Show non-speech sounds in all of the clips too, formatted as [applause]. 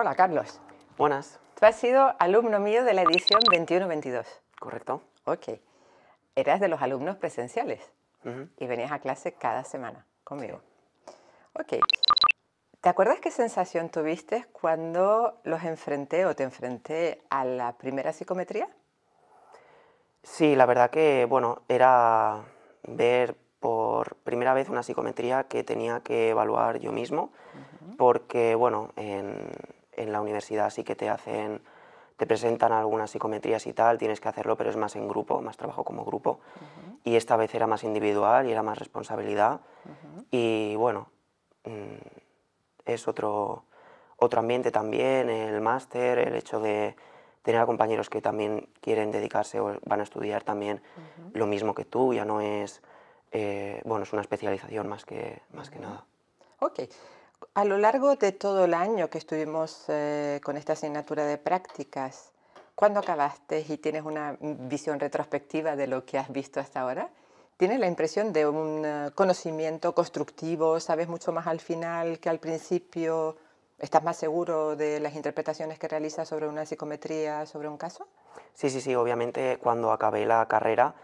Hola, Carlos. Buenas. Tú has sido alumno mío de la edición 21-22. Correcto. Ok. Eras de los alumnos presenciales y venías a clase cada semana conmigo. Ok. ¿Te acuerdas qué sensación tuviste cuando los enfrenté o te enfrenté a la primera psicometría? Sí, la verdad que, bueno, era ver por primera vez una psicometría que tenía que evaluar yo mismo, porque, bueno, en, en la universidad sí que te hacen, te presentan algunas psicometrías y tal, tienes que hacerlo, pero es más en grupo, más trabajo como grupo. Y esta vez era más individual y era más responsabilidad. Y bueno, mm, es otro, otro ambiente también, el máster, el hecho de tener a compañeros que también quieren dedicarse o van a estudiar también lo mismo que tú, ya no es, eh, bueno, es una especialización más que, más que nada. Ok, a lo largo de todo el año que estuvimos eh, con esta asignatura de prácticas, ¿cuándo acabaste y tienes una visión retrospectiva de lo que has visto hasta ahora? ¿Tienes la impresión de un eh, conocimiento constructivo? ¿Sabes mucho más al final que al principio? ¿Estás más seguro de las interpretaciones que realizas sobre una psicometría, sobre un caso? Sí, sí, sí. Obviamente cuando acabé la carrera,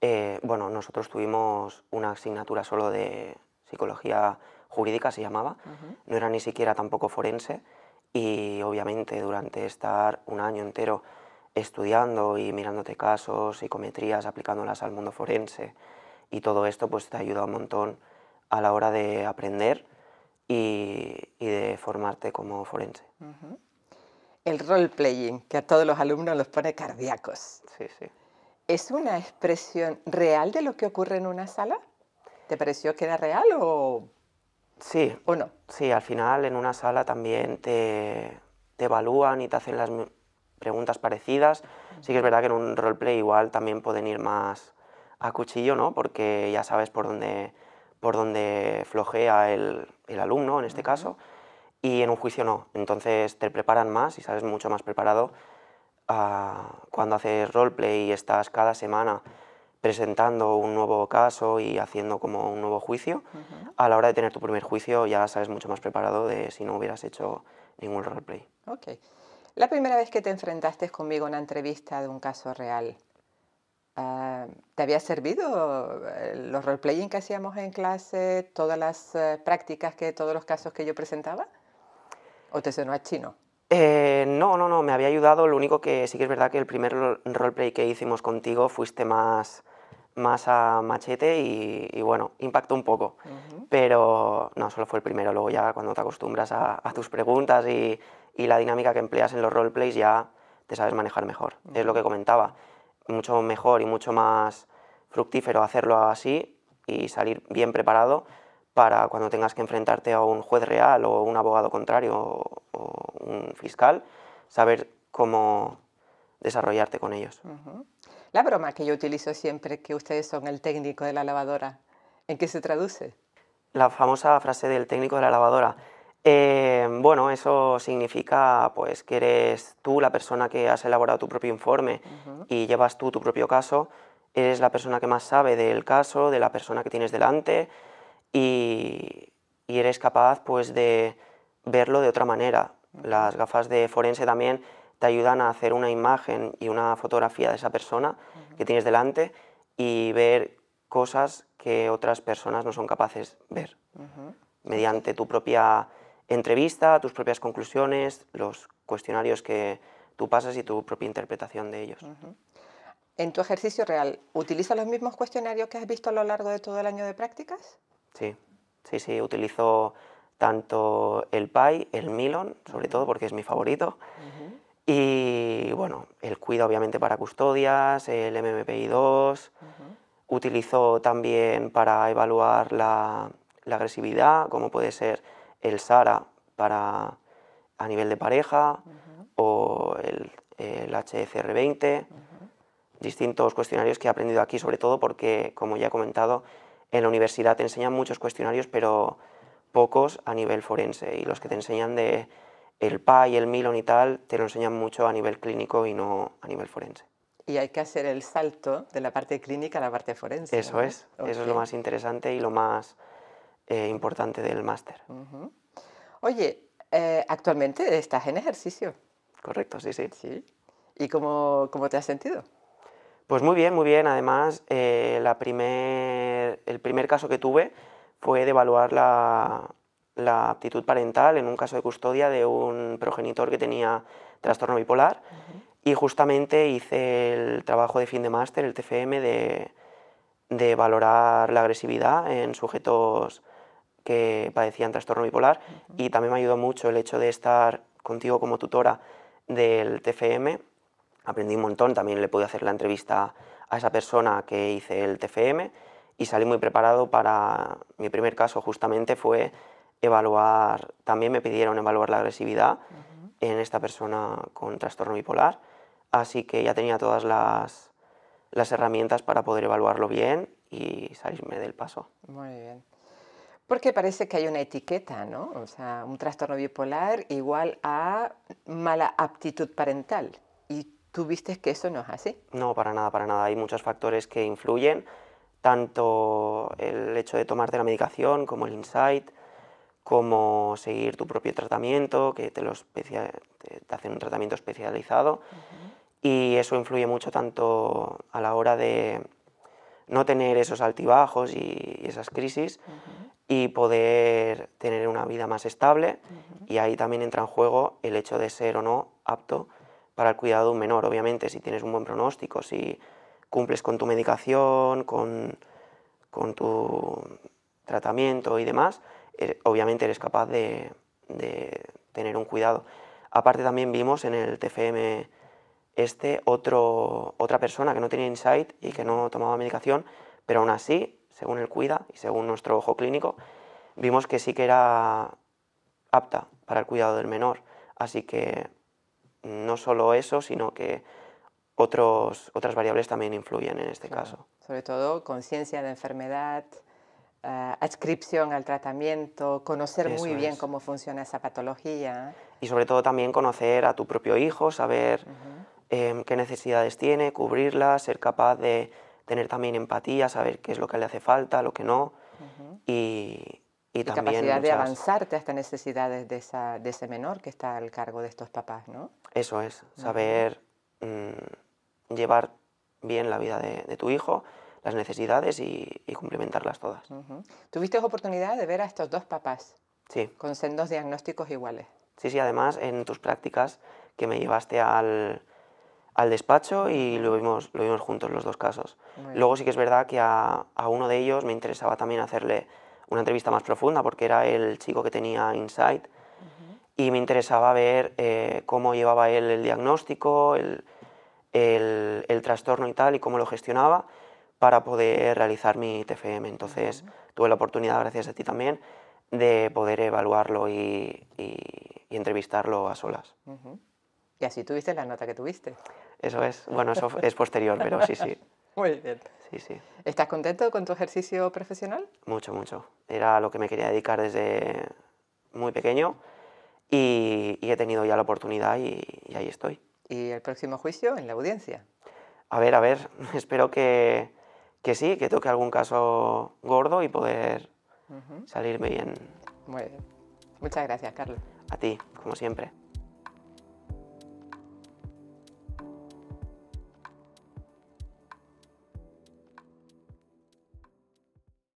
eh, bueno, nosotros tuvimos una asignatura solo de psicología jurídica se llamaba, no era ni siquiera tampoco forense y obviamente durante estar un año entero estudiando y mirándote casos, psicometrías, aplicándolas al mundo forense y todo esto pues te ayuda un montón a la hora de aprender y, de formarte como forense. El role-playing, que a todos los alumnos los pone cardíacos. Sí, sí. ¿Es una expresión real de lo que ocurre en una sala? ¿Te pareció que era real o Sí. ¿O Sí, al final en una sala también te, evalúan y te hacen las preguntas parecidas. Sí que es verdad que en un roleplay igual también pueden ir más a cuchillo, ¿no? Porque ya sabes por dónde, por dónde flojea el, alumno en este caso. Y en un juicio no. Entonces te preparan más y sabes mucho más preparado ah, cuando haces roleplay y estás cada semana presentando un nuevo caso y haciendo como un nuevo juicio, a la hora de tener tu primer juicio ya sabes mucho más preparado de si no hubieras hecho ningún roleplay. Ok. La primera vez que te enfrentaste conmigo en una entrevista de un caso real, ah, ¿te había servido eh, los roleplaying que hacíamos en clase, todas las eh, prácticas que todos los casos que yo presentaba? ¿O te sonó a chino? Eh, no, no, no, me había ayudado. Lo único que sí que es verdad que el primer roleplay que hicimos contigo fuiste más, más a machete y, bueno, impactó un poco. Pero no, solo fue el primero. Luego ya cuando te acostumbras a, tus preguntas y, la dinámica que empleas en los roleplays ya te sabes manejar mejor. Es lo que comentaba. Mucho mejor y mucho más fructífero hacerlo así y salir bien preparado para cuando tengas que enfrentarte a un juez real o un abogado contrario o, un fiscal, saber cómo desarrollarte con ellos. La broma que yo utilizo siempre que ustedes son el técnico de la lavadora, ¿en qué se traduce? La famosa frase del técnico de la lavadora. Eh, bueno, eso significa pues que eres tú la persona que has elaborado tu propio informe y llevas tú tu propio caso, eres la persona que más sabe del caso, de la persona que tienes delante y, y eres capaz pues de verlo de otra manera. Las gafas de forense también te ayudan a hacer una imagen y una fotografía de esa persona que tienes delante y ver cosas que otras personas no son capaces de ver. Mediante tu propia entrevista, tus propias conclusiones, los cuestionarios que tú pasas y tu propia interpretación de ellos. En tu ejercicio real, ¿utilizas los mismos cuestionarios que has visto a lo largo de todo el año de prácticas? Sí, sí, sí, utilizo tanto el PAI, el Milon, sobre todo porque es mi favorito, y bueno, el cuida obviamente para custodias, el MMPI2, utilizo utilizó también para evaluar la, agresividad, como puede ser el SARA para, a nivel de pareja o el, HCR20, distintos cuestionarios que he aprendido aquí, sobre todo porque, como ya he comentado, en la universidad te enseñan muchos cuestionarios, pero pocos a nivel forense y los que te enseñan de el PA y el Milon y tal te lo enseñan mucho a nivel clínico y no a nivel forense. Y hay que hacer el salto de la parte clínica a la parte forense. Eso es, eso es lo más interesante y lo más eh, importante del máster. Oye, eh, actualmente estás en ejercicio. Correcto, sí, sí. ¿Y cómo, te has sentido? Pues muy bien, muy bien. Además, eh, la el primer caso que tuve fue de evaluar la, la aptitud parental en un caso de custodia de un progenitor que tenía trastorno bipolar y justamente hice el trabajo de fin de máster, el TFM, de, valorar la agresividad en sujetos que padecían trastorno bipolar y también me ayudó mucho el hecho de estar contigo como tutora del TFM. Aprendí un montón, también le pude hacer la entrevista a esa persona que hice el TFM y salí muy preparado para mi primer caso justamente fue evaluar, también me pidieron evaluar la agresividad en esta persona con trastorno bipolar, así que ya tenía todas las, las herramientas para poder evaluarlo bien y salirme del paso. Muy bien. Porque parece que hay una etiqueta, ¿no? O sea, un trastorno bipolar igual a mala aptitud parental. Y tú viste que eso no es así. No, para nada, para nada. Hay muchos factores que influyen, tanto el hecho de tomarte la medicación como el insight, como seguir tu propio tratamiento, que te, lo te, hacen un tratamiento especializado. Y eso influye mucho tanto a la hora de no tener esos altibajos y, esas crisis y poder tener una vida más estable. Y ahí también entra en juego el hecho de ser o no apto para el cuidado de un menor. Obviamente, si tienes un buen pronóstico, si cumples con tu medicación, con tu tratamiento y demás, obviamente eres capaz de, tener un cuidado. Aparte también vimos en el TFM este otra persona que no tenía insight y que no tomaba medicación, pero aún así, según el cuida y según nuestro ojo clínico, vimos que sí que era apta para el cuidado del menor. Así que no solo eso, sino que otras variables también influyen en este caso. Sobre todo conciencia de enfermedad, eh, adscripción al tratamiento, conocer muy bien cómo funciona esa patología. Y sobre todo también conocer a tu propio hijo, saber em, qué necesidades tiene, cubrirlas, ser capaz de tener también empatía, saber qué es lo que le hace falta, lo que no. y, y, y también capacidad de avanzarte hasta necesidades de, ese menor que está al cargo de estos papás, ¿no? Eso es, saber mm, llevar bien la vida de tu hijo las necesidades y, y cumplimentarlas todas. Tuviste oportunidad de ver a estos dos papás. Sí. Con sendos diagnósticos iguales. Sí, sí, además en tus prácticas que me llevaste al, despacho y lo vimos, lo vimos juntos los dos casos. Luego sí que es verdad que a, uno de ellos me interesaba también hacerle una entrevista más profunda porque era el chico que tenía Insight y me interesaba ver eh, cómo llevaba él el diagnóstico, el, trastorno y tal y cómo lo gestionaba para poder realizar mi TFM. Entonces tuve la oportunidad, gracias a ti también, de poder evaluarlo y, entrevistarlo a solas. Y así tuviste la nota que tuviste. Eso es, bueno, eso [laughs] es posterior, pero sí, sí. Muy bien. Sí, sí. ¿Estás contento con tu ejercicio profesional? Mucho, mucho. Era lo que me quería dedicar desde muy pequeño y, he tenido ya la oportunidad y ahí estoy. ¿Y el próximo juicio en la audiencia? A ver, a ver, [laughs] espero que, que sí, que toque algún caso gordo y poder salirme bien. Muy bien. Muchas gracias, Carlos. A ti, como siempre.